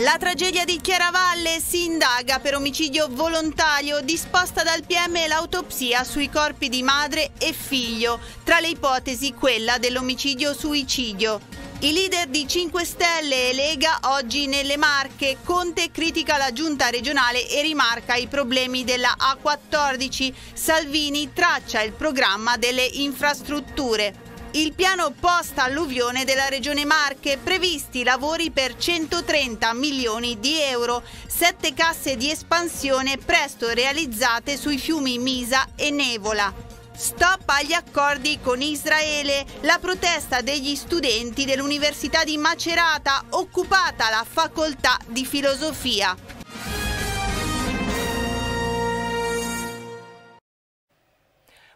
La tragedia di Chiaravalle si indaga per omicidio volontario, disposta dal PM l'autopsia sui corpi di madre e figlio, tra le ipotesi quella dell'omicidio-suicidio. I leader di 5 Stelle e Lega oggi nelle Marche, Conte critica la giunta regionale e rimarca i problemi della A14, Salvini traccia il programma delle infrastrutture. Il piano post-alluvione della Regione Marche, previsti lavori per 130 milioni di euro, sette casse di espansione presto realizzate sui fiumi Misa e Nevola. Stop agli accordi con Israele, la protesta degli studenti dell'Università di Macerata, occupata la facoltà di filosofia.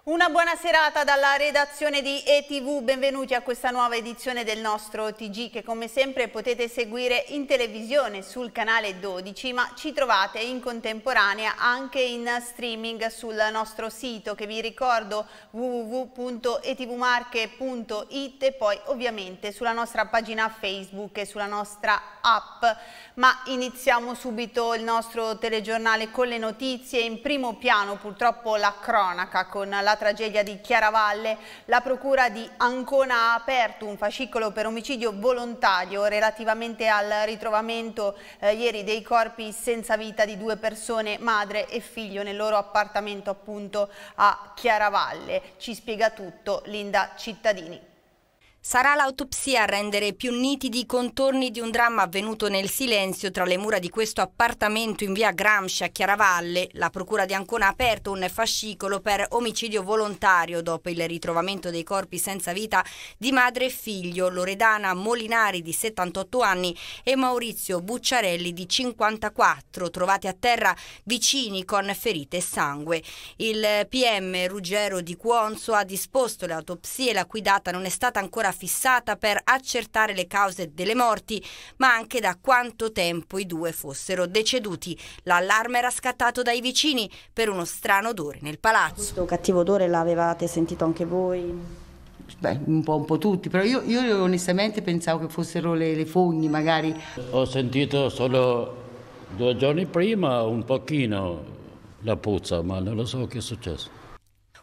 Una buona serata dalla redazione di ETV, benvenuti a questa nuova edizione del nostro TG che come sempre potete seguire in televisione sul canale 12 ma ci trovate in contemporanea anche in streaming sul nostro sito che vi ricordo www.etvmarche.it e poi ovviamente sulla nostra pagina Facebook e sulla nostra app. Ma iniziamo subito il nostro telegiornale con le notizie, in primo piano purtroppo la cronaca con la la tragedia di Chiaravalle, la procura di Ancona ha aperto un fascicolo per omicidio volontario relativamente al ritrovamento eh, ieri dei corpi senza vita di due persone, madre e figlio, nel loro appartamento appunto a Chiaravalle. Ci spiega tutto Linda Cittadini. Sarà l'autopsia a rendere più nitidi i contorni di un dramma avvenuto nel silenzio tra le mura di questo appartamento in via Gramsci a Chiaravalle. La procura di Ancona ha aperto un fascicolo per omicidio volontario dopo il ritrovamento dei corpi senza vita di madre e figlio Loredana Molinari di 78 anni e Maurizio Bucciarelli di 54, trovati a terra vicini con ferite e sangue. Il PM Ruggero Di Cuonzo ha disposto le autopsie la cui data non è stata ancora fissata per accertare le cause delle morti, ma anche da quanto tempo i due fossero deceduti. L'allarme era scattato dai vicini per uno strano odore nel palazzo. Questo cattivo odore l'avevate sentito anche voi? Beh, un po', un po tutti, però io, io, onestamente pensavo che fossero le, le fogne magari. Ho sentito solo due giorni prima un pochino la puzza, ma non lo so che è successo.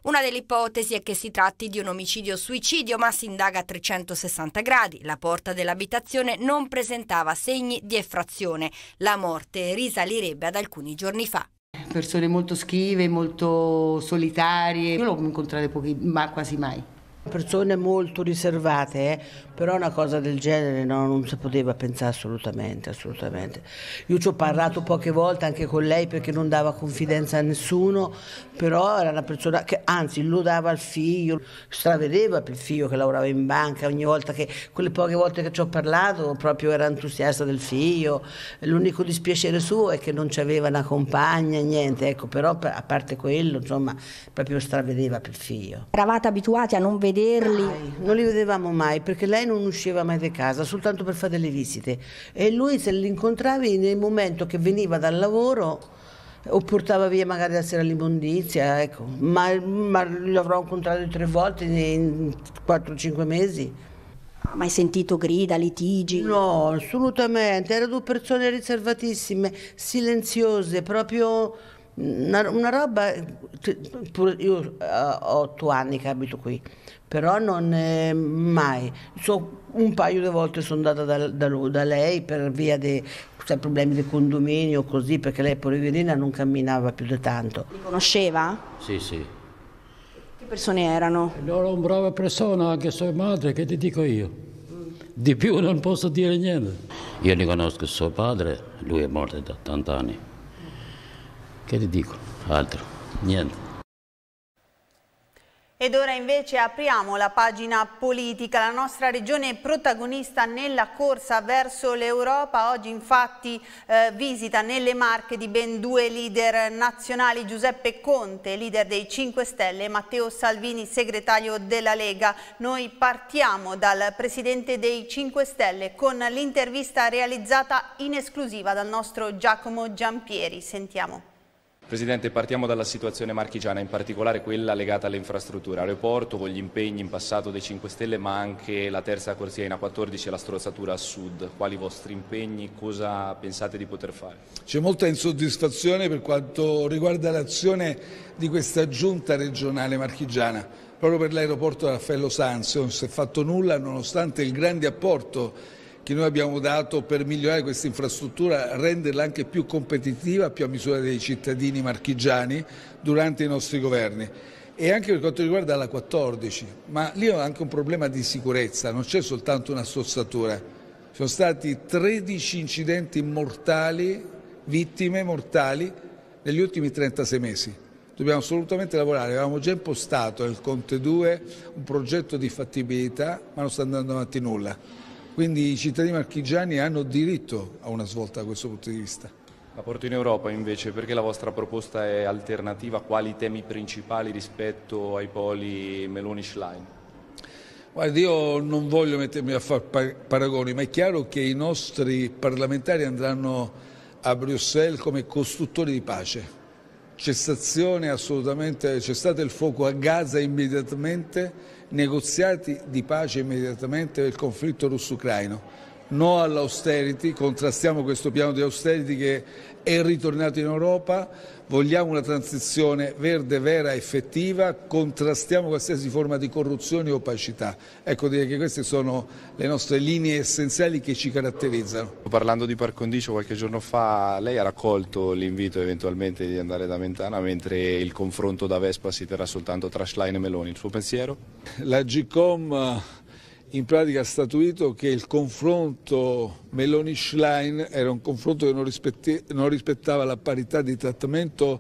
Una delle ipotesi è che si tratti di un omicidio-suicidio, ma si indaga a 360 gradi. La porta dell'abitazione non presentava segni di effrazione. La morte risalirebbe ad alcuni giorni fa persone molto schive, molto solitarie. Io l'ho incontrate pochi, ma quasi mai. Persone molto riservate, eh? però una cosa del genere no, non si poteva pensare assolutamente, assolutamente. Io ci ho parlato poche volte anche con lei perché non dava confidenza a nessuno, però era una persona che anzi lo dava al figlio, stravedeva per il figlio che lavorava in banca, ogni volta che, quelle poche volte che ci ho parlato proprio era entusiasta del figlio, l'unico dispiacere suo è che non aveva una compagna, niente, ecco, però a parte quello, insomma, proprio stravedeva per il figlio. Eravate abituati a non vederli? Mai. Non li vedevamo mai perché lei non usciva mai di casa, soltanto per fare delle visite. E lui se li incontravi nel momento che veniva dal lavoro o portava via magari la sera l'immondizia, ecco. ma, ma avrò incontrati tre volte in 4-5 mesi. Ha mai sentito grida, litigi? No, assolutamente, erano due persone riservatissime, silenziose, proprio una, una roba, cioè, io ho eh, otto anni che abito qui, però non è mai. So, un paio di volte sono andata da, da, da lei per via dei cioè, problemi di condominio, così, perché lei poverina non camminava più di tanto. Li conosceva? Sì, sì. Che persone erano? Loro un brava persona, anche sua madre, che ti dico io. Di più non posso dire niente. Io li conosco suo padre, lui è morto da 80 anni che ridicolo, altro, niente. Ed ora invece apriamo la pagina politica, la nostra regione protagonista nella corsa verso l'Europa, oggi infatti eh, visita nelle marche di ben due leader nazionali, Giuseppe Conte, leader dei 5 Stelle, e Matteo Salvini, segretario della Lega. Noi partiamo dal presidente dei 5 Stelle con l'intervista realizzata in esclusiva dal nostro Giacomo Giampieri, sentiamo. Presidente, partiamo dalla situazione marchigiana, in particolare quella legata alle infrastrutture, aeroporto, con gli impegni in passato dei 5 Stelle, ma anche la terza corsia in A14 e la strozzatura a sud. Quali vostri impegni? Cosa pensate di poter fare? C'è molta insoddisfazione per quanto riguarda l'azione di questa giunta regionale marchigiana. Proprio per l'aeroporto Raffaello Sanzio non si è fatto nulla nonostante il grande apporto che noi abbiamo dato per migliorare questa infrastruttura, renderla anche più competitiva, più a misura dei cittadini marchigiani durante i nostri governi e anche per quanto riguarda la 14, ma lì ho anche un problema di sicurezza, non c'è soltanto una strozzatura, ci sono stati 13 incidenti mortali, vittime mortali negli ultimi 36 mesi. Dobbiamo assolutamente lavorare, avevamo già impostato nel Conte 2 un progetto di fattibilità, ma non sta andando avanti nulla. Quindi i cittadini marchigiani hanno diritto a una svolta da questo punto di vista. La porto in Europa invece, perché la vostra proposta è alternativa? Quali temi principali rispetto ai poli Meloni-Schlein? Guardi, io non voglio mettermi a fare paragoni, ma è chiaro che i nostri parlamentari andranno a Bruxelles come costruttori di pace cessazione assolutamente, cessate il fuoco a Gaza immediatamente, negoziati di pace immediatamente del conflitto russo-ucraino no all'austerity, contrastiamo questo piano di austerity che è ritornato in Europa, vogliamo una transizione verde, vera, effettiva, contrastiamo qualsiasi forma di corruzione e opacità. Ecco direi che queste sono le nostre linee essenziali che ci caratterizzano. Parlando di par condicio qualche giorno fa lei ha raccolto l'invito eventualmente di andare da Mentana mentre il confronto da Vespa si terrà soltanto tra Schlein e Meloni. Il suo pensiero? La GCOM in pratica ha statuito che il confronto Meloni-Schlein era un confronto che non, rispette, non rispettava la parità di trattamento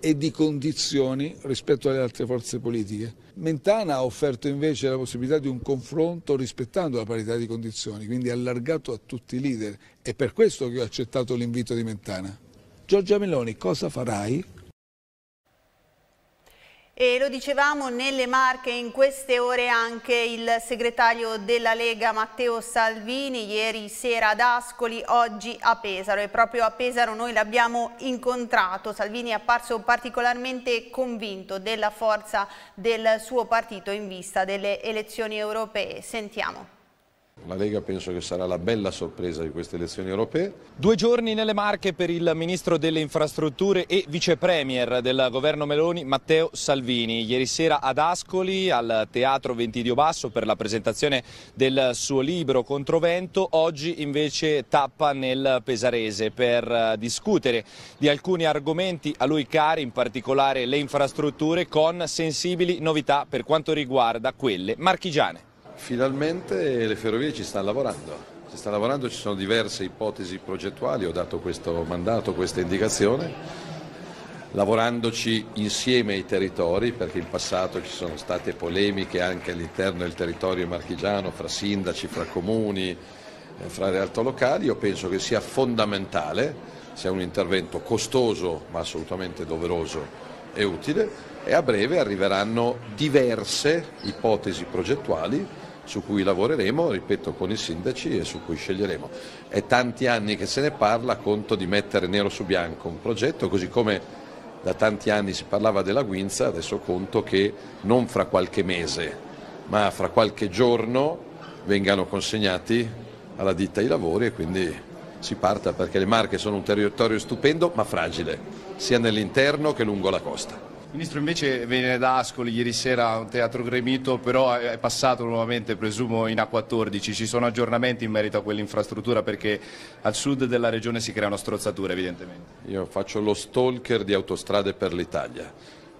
e di condizioni rispetto alle altre forze politiche. Mentana ha offerto invece la possibilità di un confronto rispettando la parità di condizioni, quindi allargato a tutti i leader. È per questo che ho accettato l'invito di Mentana. Giorgia Meloni, cosa farai e lo dicevamo nelle Marche in queste ore anche il segretario della Lega Matteo Salvini, ieri sera ad Ascoli, oggi a Pesaro e proprio a Pesaro noi l'abbiamo incontrato. Salvini è apparso particolarmente convinto della forza del suo partito in vista delle elezioni europee. Sentiamo. La Lega penso che sarà la bella sorpresa di queste elezioni europee. Due giorni nelle Marche per il ministro delle infrastrutture e vicepremier del governo Meloni, Matteo Salvini. Ieri sera ad Ascoli, al Teatro Ventidio Basso, per la presentazione del suo libro Controvento. Oggi invece tappa nel Pesarese per eh, discutere di alcuni argomenti a lui cari, in particolare le infrastrutture, con sensibili novità per quanto riguarda quelle marchigiane. Finalmente le ferrovie ci stanno lavorando. Ci sta lavorando, ci sono diverse ipotesi progettuali, ho dato questo mandato, questa indicazione, lavorandoci insieme ai territori, perché in passato ci sono state polemiche anche all'interno del territorio marchigiano, fra sindaci, fra comuni, eh, fra realtà locali, io penso che sia fondamentale, sia un intervento costoso ma assolutamente doveroso e utile e a breve arriveranno diverse ipotesi progettuali su cui lavoreremo, ripeto, con i sindaci e su cui sceglieremo. È tanti anni che se ne parla, conto di mettere nero su bianco un progetto, così come da tanti anni si parlava della Guinza, adesso conto che non fra qualche mese, ma fra qualche giorno vengano consegnati alla ditta i lavori e quindi si parta perché le Marche sono un territorio stupendo ma fragile, sia nell'interno che lungo la costa. Ministro, invece viene da Ascoli ieri sera a un teatro gremito, però è passato nuovamente, presumo, in A14. Ci sono aggiornamenti in merito a quell'infrastruttura perché al sud della regione si creano strozzature, evidentemente. Io faccio lo stalker di autostrade per l'Italia,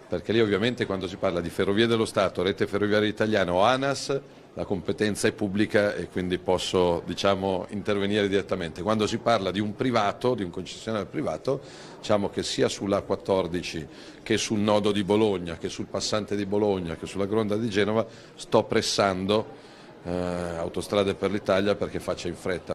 perché lì ovviamente quando si parla di Ferrovie dello Stato, Rete Ferroviaria Italiana o ANAS, la competenza è pubblica e quindi posso diciamo, intervenire direttamente. Quando si parla di un privato, di un concessionario privato, diciamo che sia sull'A14 che sul nodo di Bologna, che sul passante di Bologna, che sulla gronda di Genova sto pressando eh, Autostrade per l'Italia perché faccia in fretta.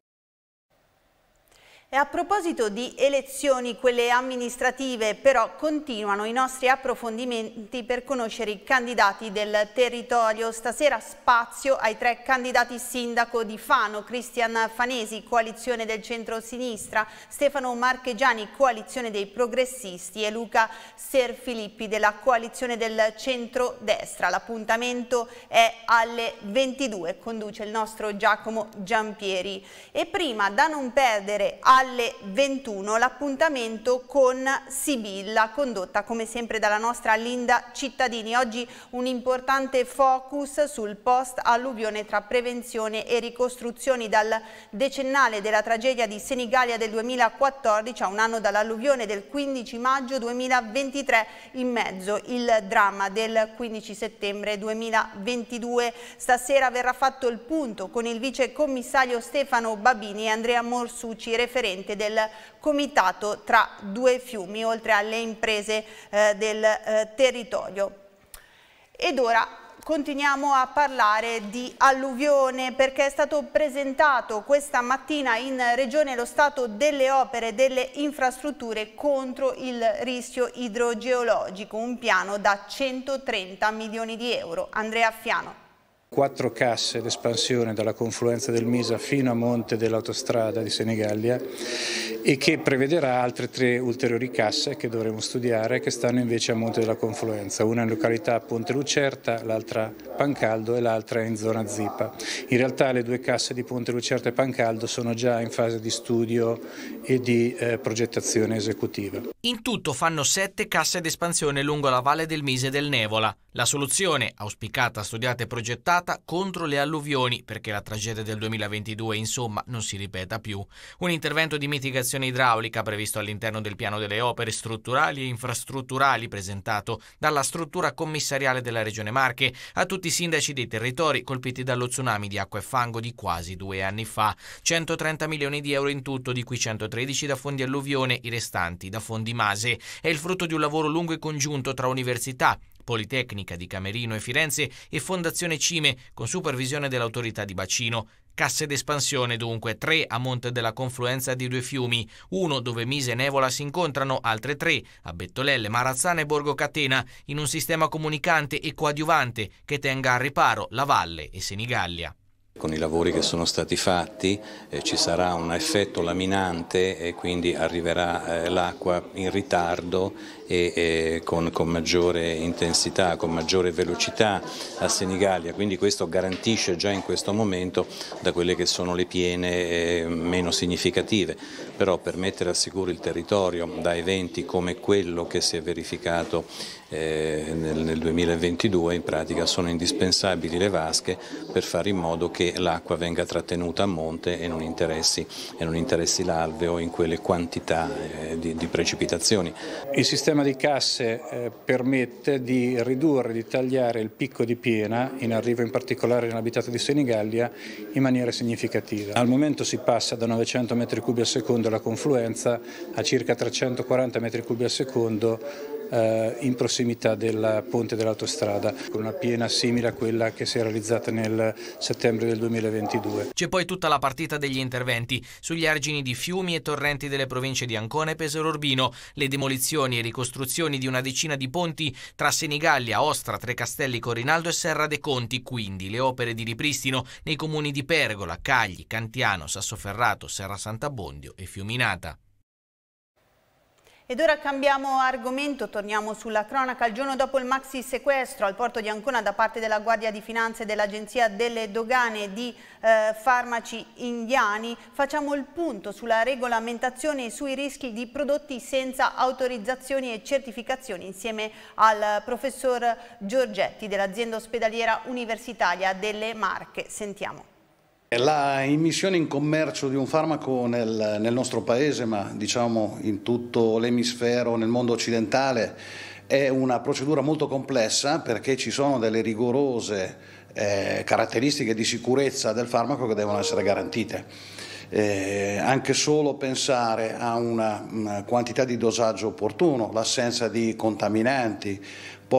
E a proposito di elezioni, quelle amministrative, però continuano i nostri approfondimenti per conoscere i candidati del territorio. Stasera spazio ai tre candidati sindaco di Fano, Cristian Fanesi, coalizione del centro-sinistra, Stefano Marchegiani, coalizione dei progressisti e Luca Serfilippi della coalizione del centro-destra. L'appuntamento è alle 22, conduce il nostro Giacomo Giampieri. E prima, da non perdere, alle alle 21 l'appuntamento con Sibilla, condotta come sempre dalla nostra Linda Cittadini. Oggi un importante focus sul post-alluvione tra prevenzione e ricostruzioni dal decennale della tragedia di Senigallia del 2014 a un anno dall'alluvione del 15 maggio 2023 in mezzo il dramma del 15 settembre 2022. Stasera verrà fatto il punto con il vice commissario Stefano Babini e Andrea Morsucci, referente presidente del comitato tra due fiumi, oltre alle imprese eh, del eh, territorio. Ed ora continuiamo a parlare di alluvione perché è stato presentato questa mattina in Regione lo stato delle opere e delle infrastrutture contro il rischio idrogeologico, un piano da 130 milioni di euro. Andrea Fiano quattro casse d'espansione dalla confluenza del Misa fino a monte dell'autostrada di Senigallia e che prevederà altre tre ulteriori casse che dovremo studiare che stanno invece a monte della confluenza, una in località Ponte Lucerta, l'altra Pancaldo e l'altra in zona Zipa. In realtà le due casse di Ponte Lucerta e Pancaldo sono già in fase di studio e di eh, progettazione esecutiva. In tutto fanno sette casse d'espansione lungo la valle del Mise del Nevola la soluzione, auspicata, studiata e progettata, contro le alluvioni, perché la tragedia del 2022 insomma non si ripeta più. Un intervento di mitigazione idraulica previsto all'interno del piano delle opere strutturali e infrastrutturali presentato dalla struttura commissariale della Regione Marche a tutti i sindaci dei territori colpiti dallo tsunami di acqua e fango di quasi due anni fa. 130 milioni di euro in tutto, di cui 113 da fondi alluvione, i restanti da fondi Mase. È il frutto di un lavoro lungo e congiunto tra università, Politecnica di Camerino e Firenze e Fondazione Cime con supervisione dell'autorità di bacino. Casse d'espansione dunque, tre a monte della confluenza di due fiumi, uno dove Mise e Nevola si incontrano, altre tre a Bettolelle, Marazzana e Borgo Catena, in un sistema comunicante e coadiuvante che tenga al riparo la valle e Senigallia. Con i lavori che sono stati fatti eh, ci sarà un effetto laminante e quindi arriverà eh, l'acqua in ritardo e, e con, con, maggiore intensità, con maggiore velocità a Senigallia, quindi questo garantisce già in questo momento da quelle che sono le piene eh, meno significative, però per mettere al sicuro il territorio da eventi come quello che si è verificato eh, nel, nel 2022 in pratica sono indispensabili le vasche per fare in modo che che l'acqua venga trattenuta a monte e non interessi, interessi l'alveo in quelle quantità eh, di, di, precipitazioni. Il sistema di casse eh, permette di ridurre, di tagliare il picco di piena, in arrivo in particolare nell'abitato di Senigallia, in maniera significativa. Al momento si passa da 900 m3 al secondo la confluenza a circa 340 m3 al secondo eh, in prossimità del ponte dell'autostrada, con una piena simile a quella che si è realizzata nel settembre del 2022. C'è poi tutta la partita degli interventi sugli argini di fiumi e torrenti delle province di Ancona e Pesaro Urbino, le demolizioni e ricostruzioni di una decina di ponti tra Senigallia, Ostra, Trecastelli, Corinaldo e Serra dei Conti, quindi le opere di ripristino nei comuni di Pergola, Cagli, Cantiano, Sassoferrato, Serra Sant'Abbondio e Fiuminata. Ed ora cambiamo argomento, torniamo sulla cronaca. Il giorno dopo il maxi sequestro al porto di Ancona da parte della Guardia di Finanze e dell'Agenzia delle Dogane di eh, farmaci indiani, facciamo il punto sulla regolamentazione e sui rischi di prodotti senza autorizzazioni e certificazioni insieme al professor Giorgetti dell'azienda ospedaliera universitaria delle Marche. Sentiamo. La immissione in commercio di un farmaco nel, nel nostro paese, ma diciamo in tutto l'emisfero, nel mondo occidentale, è una procedura molto complessa perché ci sono delle rigorose eh, caratteristiche di sicurezza del farmaco che devono essere garantite. Eh, anche solo pensare a una, una quantità di dosaggio opportuno, l'assenza di contaminanti,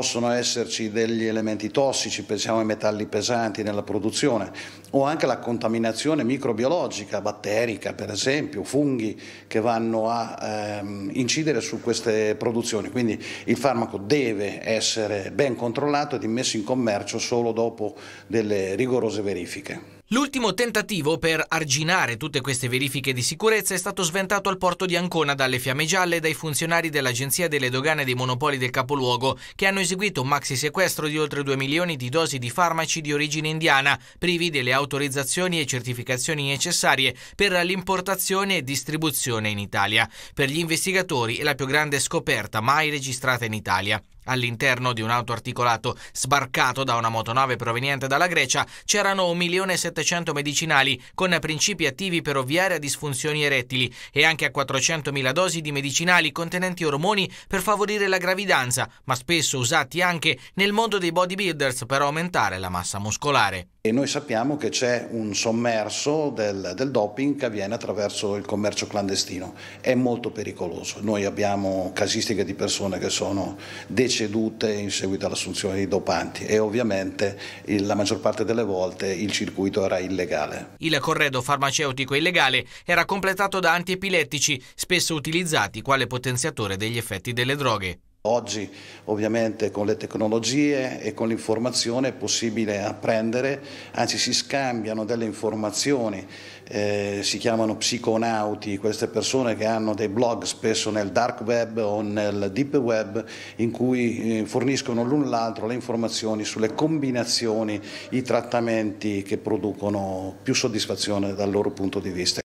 possono esserci degli elementi tossici, pensiamo ai metalli pesanti nella produzione, o anche la contaminazione microbiologica, batterica per esempio, funghi che vanno a ehm, incidere su queste produzioni. Quindi il farmaco deve essere ben controllato ed immesso in commercio solo dopo delle rigorose verifiche. L'ultimo tentativo per arginare tutte queste verifiche di sicurezza è stato sventato al porto di Ancona dalle fiamme gialle e dai funzionari dell'Agenzia delle Dogane dei Monopoli del Capoluogo, che hanno eseguito un maxi sequestro di oltre 2 milioni di dosi di farmaci di origine indiana, privi delle autorizzazioni e certificazioni necessarie per l'importazione e distribuzione in Italia. Per gli investigatori è la più grande scoperta mai registrata in Italia. All'interno di un auto articolato sbarcato da una motonave proveniente dalla Grecia c'erano 1.700.000 medicinali con principi attivi per ovviare a disfunzioni erettili e anche a 400.000 dosi di medicinali contenenti ormoni per favorire la gravidanza, ma spesso usati anche nel mondo dei bodybuilders per aumentare la massa muscolare e noi sappiamo che c'è un sommerso del, del, doping che avviene attraverso il commercio clandestino. È molto pericoloso. Noi abbiamo casistiche di persone che sono decedute in seguito all'assunzione di dopanti e ovviamente il, la maggior parte delle volte il circuito era illegale. Il corredo farmaceutico illegale era completato da antiepilettici spesso utilizzati quale potenziatore degli effetti delle droghe. Oggi ovviamente con le tecnologie e con l'informazione è possibile apprendere, anzi si scambiano delle informazioni, eh, si chiamano psiconauti, queste persone che hanno dei blog spesso nel dark web o nel deep web in cui eh, forniscono l'un l'altro le informazioni sulle combinazioni, i trattamenti che producono più soddisfazione dal loro punto di vista.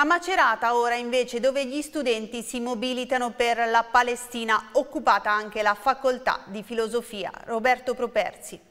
A Macerata ora invece dove gli studenti si mobilitano per la Palestina occupata anche la facoltà di filosofia Roberto Properzi.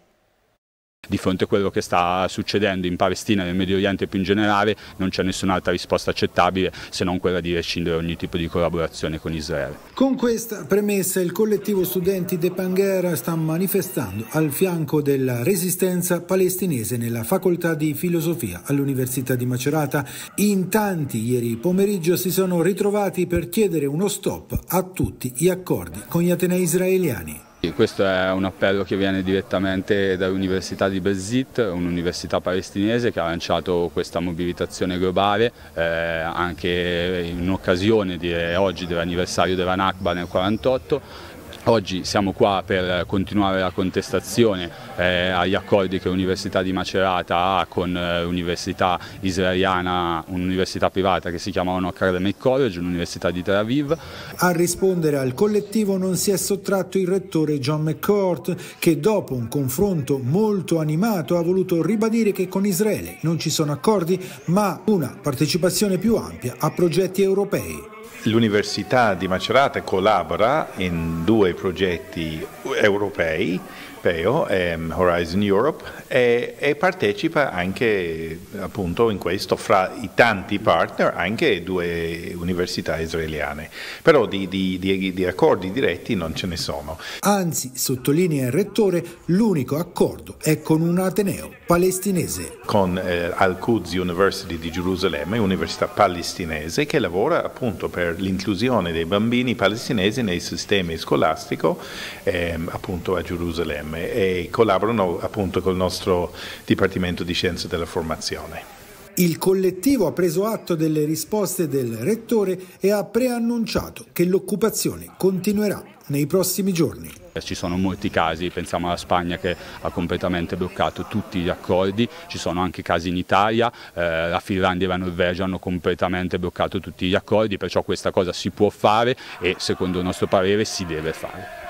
Di fronte a quello che sta succedendo in Palestina e nel Medio Oriente più in generale non c'è nessun'altra risposta accettabile se non quella di rescindere ogni tipo di collaborazione con Israele. Con questa premessa il collettivo studenti De Panghera sta manifestando al fianco della resistenza palestinese nella facoltà di filosofia all'Università di Macerata. In tanti ieri pomeriggio si sono ritrovati per chiedere uno stop a tutti gli accordi con gli Atenei israeliani. Questo è un appello che viene direttamente dall'Università di Bezit, un'università palestinese che ha lanciato questa mobilitazione globale eh, anche in occasione di, eh, oggi dell'anniversario della Nakba nel 1948 Oggi siamo qua per continuare la contestazione eh, agli accordi che l'Università di Macerata ha con eh, l'università israeliana, un'università privata che si chiama Ono Academic College, l'università di Tel Aviv. A rispondere al collettivo non si è sottratto il rettore John McCourt che dopo un confronto molto animato ha voluto ribadire che con Israele non ci sono accordi ma una partecipazione più ampia a progetti europei. L'Università di Macerata collabora in due progetti europei europeo, ehm, Horizon Europe, e, e, partecipa anche appunto in questo, fra i tanti partner, anche due università israeliane. Però di, di, di, di accordi diretti non ce ne sono. Anzi, sottolinea il rettore, l'unico accordo è con un ateneo palestinese. Con eh, Al-Quds University di Gerusalemme, università palestinese, che lavora appunto per l'inclusione dei bambini palestinesi nei sistemi scolastico, ehm, appunto a Gerusalemme nome e collaborano appunto col nostro Dipartimento di Scienze della Formazione. Il collettivo ha preso atto delle risposte del rettore e ha preannunciato che l'occupazione continuerà nei prossimi giorni. Eh, ci sono molti casi, pensiamo alla Spagna che ha completamente bloccato tutti gli accordi, ci sono anche casi in Italia, eh, la Finlandia e la Norvegia hanno completamente bloccato tutti gli accordi, perciò questa cosa si può fare e secondo il nostro parere si deve fare.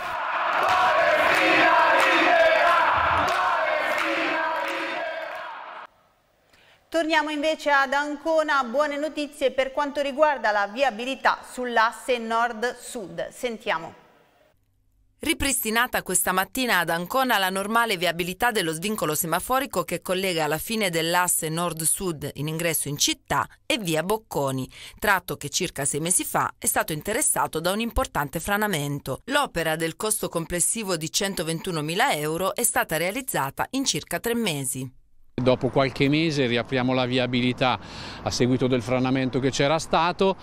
Torniamo invece ad Ancona, buone notizie per quanto riguarda la viabilità sull'asse nord-sud. Sentiamo. Ripristinata questa mattina ad Ancona la normale viabilità dello svincolo semaforico che collega la fine dell'asse nord-sud in ingresso in città e via Bocconi, tratto che circa sei mesi fa è stato interessato da un importante franamento. L'opera del costo complessivo di 121.000 euro è stata realizzata in circa tre mesi. Dopo qualche mese riapriamo la viabilità a seguito del franamento che c'era stato,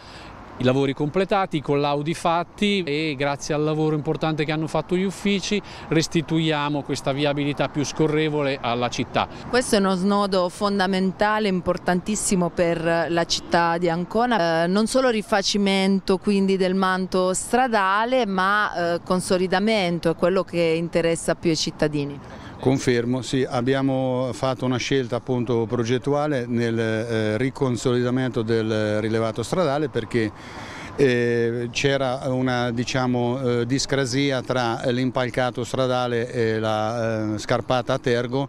i lavori completati, i collaudi fatti e grazie al lavoro importante che hanno fatto gli uffici restituiamo questa viabilità più scorrevole alla città. Questo è uno snodo fondamentale, importantissimo per la città di Ancona, eh, non solo rifacimento quindi del manto stradale ma eh, consolidamento, è quello che interessa più i cittadini. Confermo, sì, abbiamo fatto una scelta appunto progettuale nel eh, riconsolidamento del rilevato stradale perché eh, c'era una diciamo, eh, discrasia tra l'impalcato stradale e la eh, scarpata a tergo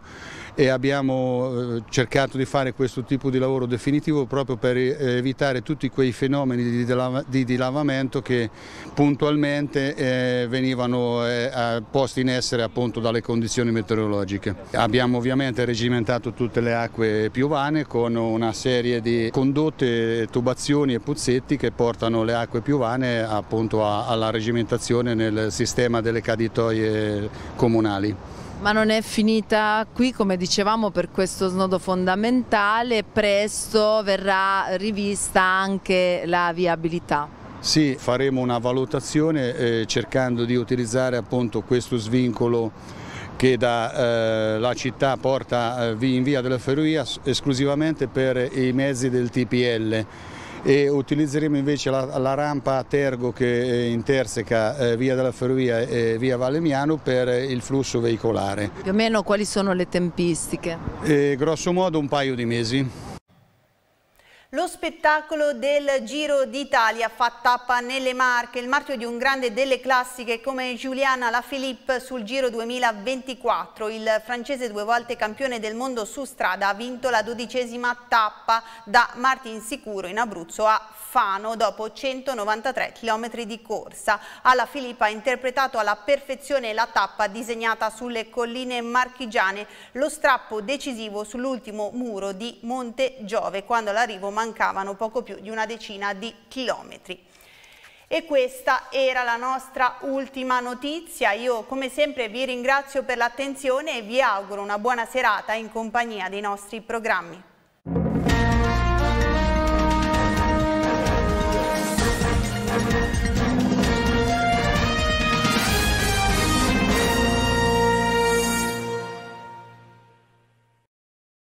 e abbiamo eh, cercato di fare questo tipo di lavoro definitivo proprio per evitare tutti quei fenomeni di dilavamento che puntualmente eh, venivano eh, posti in essere appunto dalle condizioni meteorologiche. Abbiamo ovviamente regimentato tutte le acque piovane con una serie di condotte, tubazioni e puzzetti che portano le acque piovane appunto alla regimentazione nel sistema delle caditoie comunali. Ma non è finita qui, come dicevamo, per questo snodo fondamentale, presto verrà rivista anche la viabilità. Sì, faremo una valutazione eh, cercando di utilizzare appunto questo svincolo che dalla eh, città porta eh, in via della ferrovia esclusivamente per i mezzi del TPL e utilizzeremo invece la, la rampa a Tergo che interseca eh, via della Ferrovia e via Valemiano per il flusso veicolare. Più o meno quali sono le tempistiche? Eh, grosso modo un paio di mesi. Lo spettacolo del Giro d'Italia fa tappa nelle Marche, il marchio di un grande delle classiche come Giuliana Lafilippe sul Giro 2024. Il francese due volte campione del mondo su strada ha vinto la dodicesima tappa da Martin Sicuro in Abruzzo a Fano dopo 193 km di corsa. Alla Filippa ha interpretato alla perfezione la tappa disegnata sulle colline marchigiane, lo strappo decisivo sull'ultimo muro di Monte Giove quando l'arrivo mancavano poco più di una decina di chilometri. E questa era la nostra ultima notizia. Io come sempre vi ringrazio per l'attenzione e vi auguro una buona serata in compagnia dei nostri programmi.